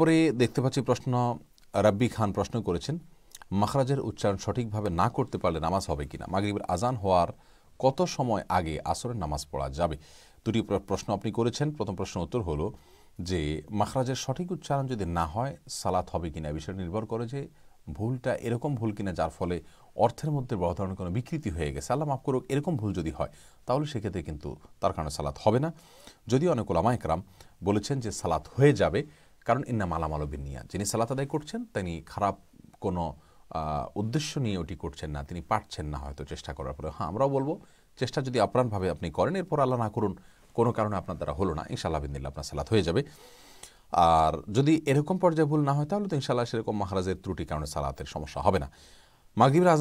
তারপরে দেখতে পাচ্ছি প্রশ্ন রাব্বি খান প্রশ্ন করেছেন মাখরাজের উচ্চারণ সঠিকভাবে না করতে পারলে নামাজ হবে না মাগরীবের আজান হওয়ার কত সময় আগে আসরের নামাজ পড়া যাবে দুটি প্রশ্ন আপনি করেছেন প্রথম প্রশ্ন উত্তর হলো যে মাখরাজের সঠিক উচ্চারণ যদি না হয় সালাত হবে কি না বিষয়টা নির্ভর করে যে ভুলটা এরকম ভুল কিনা যার ফলে অর্থের মধ্যে বড় ধরনের কোনো বিকৃতি হয়ে গেছে আল্লাহ মাফ করুক এরকম ভুল যদি হয় তাহলে সেক্ষেত্রে কিন্তু তার কারণে সালাত হবে না যদি অনেক ওলামা একরাম বলেছেন যে সালাত হয়ে যাবে কারণ ইন্না মালামাল নিয়া যিনি সালাত আদায় করছেন তিনি খারাপ কোনো উদ্দেশ্য নিয়ে ওটি করছেন না তিনি পারছেন না হয়তো চেষ্টা করার পরে হ্যাঁ আমরাও বলবো চেষ্টা যদি আপ্রাণভাবে আপনি করেন এরপর আল্লাহ না করুন কোনো কারণে আপনার দ্বারা হলো না ইনশাআল্লাহ বিন্দিল্লা আপনার সালাত হয়ে যাবে আর যদি এরকম পর্যায়ে ভুল না হয় তাহলে তো ইনশাআল্লাহ সেরকম মহারাজের ত্রুটি কারণে সালাতের সমস্যা হবে না মাগিব রাজা